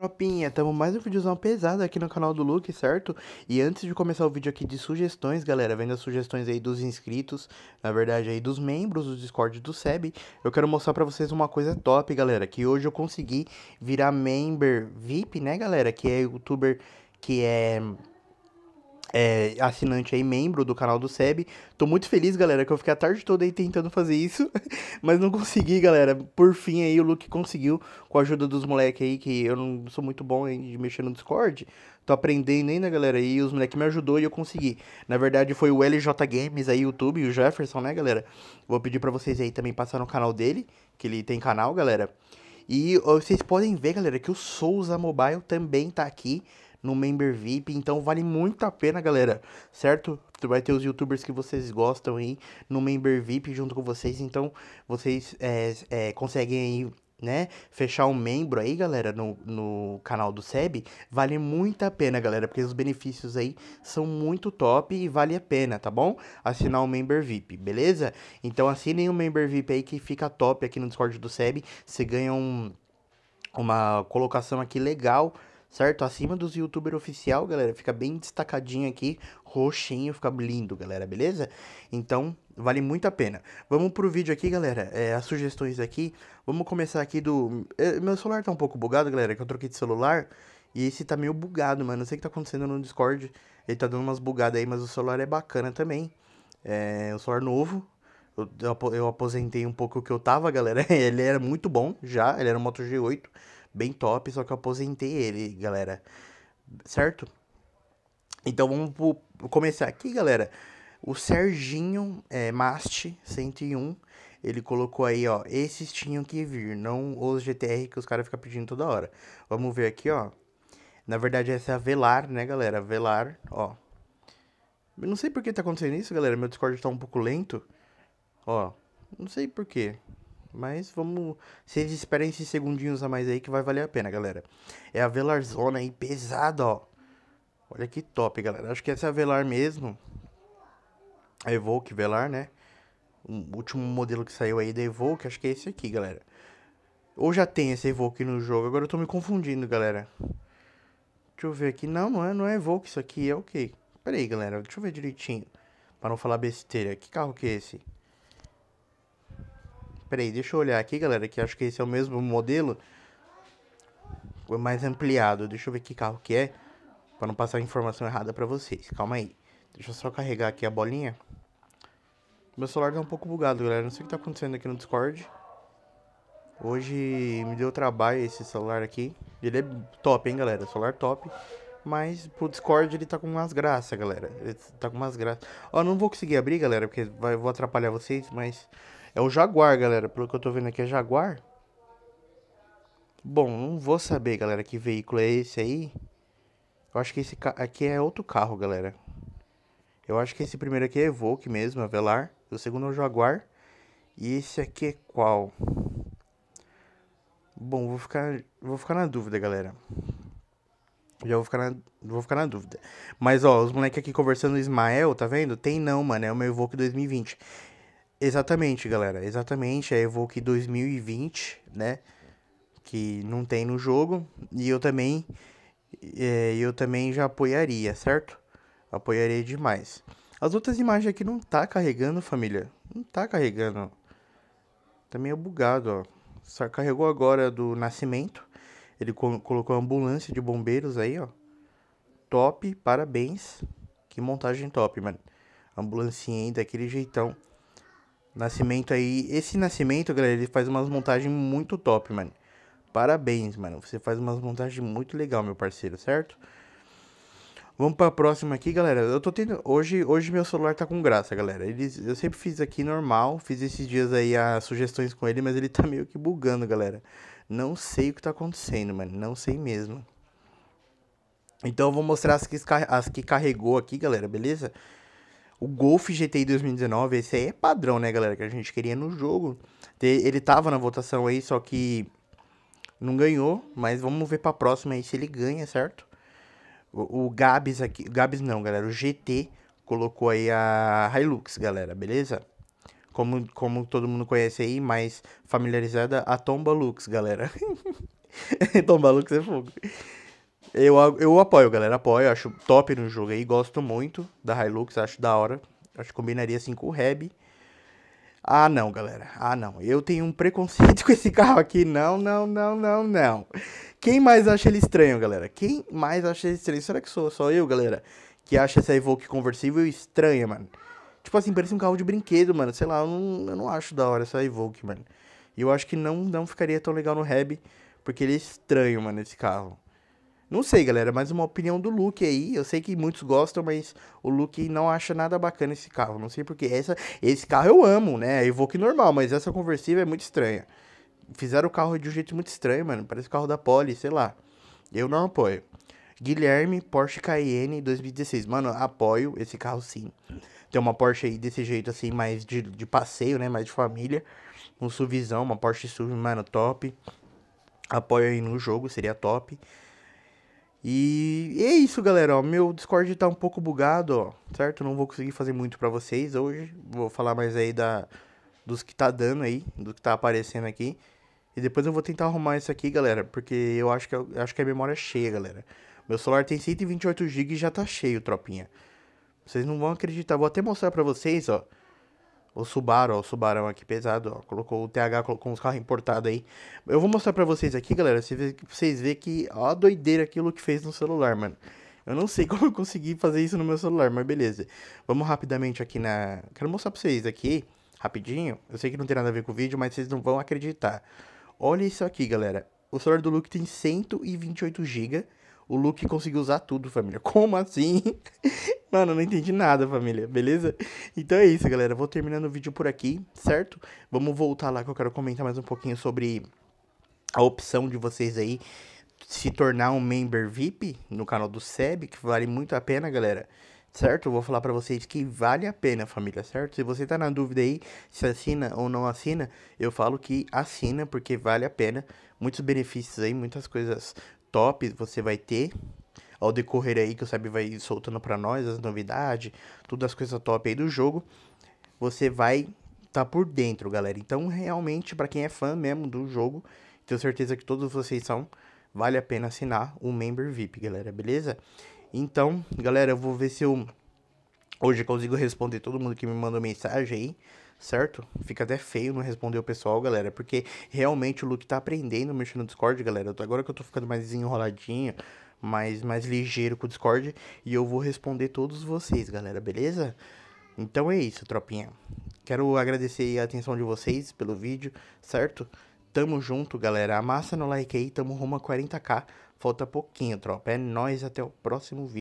Tropinha, tamo mais um vídeozão pesado aqui no canal do Luke, certo? E antes de começar o vídeo aqui de sugestões, galera, vendo as sugestões aí dos inscritos, na verdade aí dos membros do Discord do SEB, eu quero mostrar pra vocês uma coisa top, galera, que hoje eu consegui virar member VIP, né, galera, que é youtuber que é é, assinante aí, membro do canal do SEB. Tô muito feliz, galera, que eu fiquei a tarde toda aí tentando fazer isso, mas não consegui, galera. Por fim aí, o Luke conseguiu, com a ajuda dos moleques aí, que eu não sou muito bom aí de mexer no Discord. Tô aprendendo ainda, galera, e os moleques me ajudou e eu consegui. Na verdade, foi o LJ Games aí, YouTube, o Jefferson, né, galera? Vou pedir para vocês aí também passar no canal dele, que ele tem canal, galera. E vocês podem ver, galera, que o Souza Mobile também tá aqui no Member VIP. Então vale muito a pena, galera, certo? Vai ter os youtubers que vocês gostam aí no Member VIP junto com vocês. Então vocês é, é, conseguem aí né, fechar um membro aí, galera, no, no canal do SEB, vale muito a pena, galera, porque os benefícios aí são muito top e vale a pena, tá bom? Assinar o um Member VIP, beleza? Então assinem o um Member VIP aí que fica top aqui no Discord do SEB, você ganha um, uma colocação aqui legal, certo? Acima dos youtuber oficial, galera, fica bem destacadinho aqui, roxinho, fica lindo, galera, beleza? Então, vale muito a pena. Vamos pro vídeo aqui, galera, é, as sugestões aqui. Vamos começar aqui do... É, meu celular tá um pouco bugado, galera, que eu troquei de celular... E esse tá meio bugado, mano. Não sei o que tá acontecendo no Discord. Ele tá dando umas bugadas aí, mas o celular é bacana também. É o celular novo. Eu, eu aposentei um pouco o que eu tava, galera. Ele era muito bom já. Ele era um Moto G8 bem top, só que eu aposentei ele, galera. Certo? Então vamos começar aqui, galera. O Serginho é, Mast 101, ele colocou aí, ó, esses tinham que vir, não os GTR que os caras ficam pedindo toda hora. Vamos ver aqui, ó. Na verdade, essa é a Velar, né, galera? Velar, ó. Eu não sei por que tá acontecendo isso, galera. Meu Discord tá um pouco lento. Ó, não sei por que. Mas vamos. Vocês esperem esses segundinhos a mais aí que vai valer a pena, galera. É a Velarzona aí, pesada, ó. Olha que top, galera. Acho que essa é a Velar mesmo. A Evoque Velar, né? O último modelo que saiu aí da Evoque, acho que é esse aqui, galera. Ou já tem esse Evoque no jogo? Agora eu tô me confundindo, galera. Deixa eu ver aqui. Não, não é, não é Evoque isso aqui. É o okay. quê? Pera aí, galera. Deixa eu ver direitinho. Pra não falar besteira. Que carro que é esse? Peraí, deixa eu olhar aqui, galera, que acho que esse é o mesmo modelo. É mais ampliado. Deixa eu ver que carro que é. Pra não passar informação errada pra vocês. Calma aí. Deixa eu só carregar aqui a bolinha. Meu celular tá um pouco bugado, galera. Não sei o que tá acontecendo aqui no Discord. Hoje me deu trabalho esse celular aqui. Ele é top, hein, galera? Celular top. Mas pro Discord ele tá com umas graças, galera. Ele tá com umas graças. Ó, não vou conseguir abrir, galera, porque vai, vou atrapalhar vocês, mas... É o Jaguar, galera. Pelo que eu tô vendo aqui é Jaguar. Bom, não vou saber, galera, que veículo é esse aí. Eu acho que esse aqui é outro carro, galera. Eu acho que esse primeiro aqui é Evoque mesmo, Avelar. O segundo é o Jaguar. E esse aqui é qual? Bom, vou ficar, vou ficar na dúvida, galera. Já vou ficar na, vou ficar na dúvida. Mas, ó, os moleques aqui conversando, o Ismael, tá vendo? Tem não, mano. É o meu Evoque 2020. Exatamente, galera. Exatamente. A Evoke 2020, né? Que não tem no jogo. E eu também. É, eu também já apoiaria, certo? Apoiaria demais. As outras imagens aqui não tá carregando, família. Não tá carregando. Tá meio bugado, ó. Só carregou agora do nascimento. Ele colocou ambulância de bombeiros aí, ó. Top, parabéns. Que montagem top, mano. Ambulancinha aí daquele jeitão. Nascimento aí. Esse nascimento, galera, ele faz umas montagens muito top, mano. Parabéns, mano. Você faz umas montagens muito legal, meu parceiro, certo? Vamos pra próxima aqui, galera. Eu tô tendo. Hoje, hoje meu celular tá com graça, galera. Ele, eu sempre fiz aqui normal. Fiz esses dias aí as sugestões com ele, mas ele tá meio que bugando, galera. Não sei o que tá acontecendo, mano. Não sei mesmo. Então eu vou mostrar as que, as que carregou aqui, galera, beleza? Beleza? O Golf GTI 2019, esse aí é padrão, né, galera? Que a gente queria no jogo. Ele tava na votação aí, só que não ganhou. Mas vamos ver pra próxima aí se ele ganha, certo? O, o Gabs aqui. Gabs não, galera. O GT colocou aí a Hilux, galera, beleza? Como, como todo mundo conhece aí, mais familiarizada, a Tomba Lux, galera. Tomba Lux é fogo. Eu, eu apoio, galera. Apoio, acho top no jogo aí. Gosto muito da Hilux, acho da hora. Acho que combinaria assim com o Reb. Ah, não, galera. Ah, não. Eu tenho um preconceito com esse carro aqui. Não, não, não, não, não. Quem mais acha ele estranho, galera? Quem mais acha ele estranho? Será que sou só eu, galera? Que acha essa Evoque conversível estranha, mano. Tipo assim, parece um carro de brinquedo, mano. Sei lá, eu não, eu não acho da hora essa Evoque, mano. E eu acho que não, não ficaria tão legal no Reb, porque ele é estranho, mano, esse carro. Não sei, galera, mas uma opinião do Luke aí. Eu sei que muitos gostam, mas o Luke não acha nada bacana esse carro. Não sei porque. Essa, esse carro eu amo, né? Evoque normal, mas essa conversível é muito estranha. Fizeram o carro de um jeito muito estranho, mano. Parece o carro da Poli, sei lá. Eu não apoio. Guilherme, Porsche Cayenne 2016. Mano, apoio esse carro sim. Tem uma Porsche aí desse jeito, assim, mais de, de passeio, né? Mais de família. Um SUVzão, uma Porsche SUV, mano, top. Apoio aí no jogo, seria top. E é isso, galera. Ó, meu Discord tá um pouco bugado, ó, certo? Não vou conseguir fazer muito para vocês hoje. Vou falar mais aí da, dos que tá dando aí, do que tá aparecendo aqui. E depois eu vou tentar arrumar isso aqui, galera, porque eu acho que, é, eu acho que a memória é cheia, galera. Meu celular tem 128 GB e já tá cheio, tropinha. Vocês não vão acreditar. Vou até mostrar pra vocês, ó. O Subaru, ó, o Subarão é aqui pesado, ó, colocou o TH, colocou uns carros importados aí. Eu vou mostrar pra vocês aqui, galera, vocês verem que, ó, a doideira aquilo que fez no celular, mano. Eu não sei como eu consegui fazer isso no meu celular, mas beleza. Vamos rapidamente aqui na... Quero mostrar pra vocês aqui, rapidinho. Eu sei que não tem nada a ver com o vídeo, mas vocês não vão acreditar. Olha isso aqui, galera. O celular do Luke tem 128 GB o Luke conseguiu usar tudo, família. Como assim? Mano, eu não entendi nada, família, beleza? Então é isso, galera. Vou terminando o vídeo por aqui, certo? Vamos voltar lá que eu quero comentar mais um pouquinho sobre a opção de vocês aí se tornar um member VIP no canal do SEB, que vale muito a pena, galera certo? vou falar para vocês que vale a pena, família, certo? Se você tá na dúvida aí se assina ou não assina, eu falo que assina porque vale a pena. Muitos benefícios aí, muitas coisas top você vai ter ao decorrer aí que o Sabe vai soltando para nós as novidades, todas as coisas top aí do jogo, você vai tá por dentro, galera. Então, realmente, para quem é fã mesmo do jogo, tenho certeza que todos vocês são, vale a pena assinar o um Member VIP, galera, beleza? Então, galera, eu vou ver se eu Hoje eu consigo responder todo mundo que me mandou mensagem aí, certo? Fica até feio não responder o pessoal, galera, porque realmente o Luke tá aprendendo mexer no Discord, galera. Agora que eu tô ficando mais desenroladinho, mais, mais ligeiro com o Discord, e eu vou responder todos vocês, galera, beleza? Então é isso, tropinha. Quero agradecer a atenção de vocês pelo vídeo, certo? Tamo junto, galera. Amassa no like aí, tamo rumo a 40k. Falta pouquinho, tropa. É nóis, até o próximo vídeo.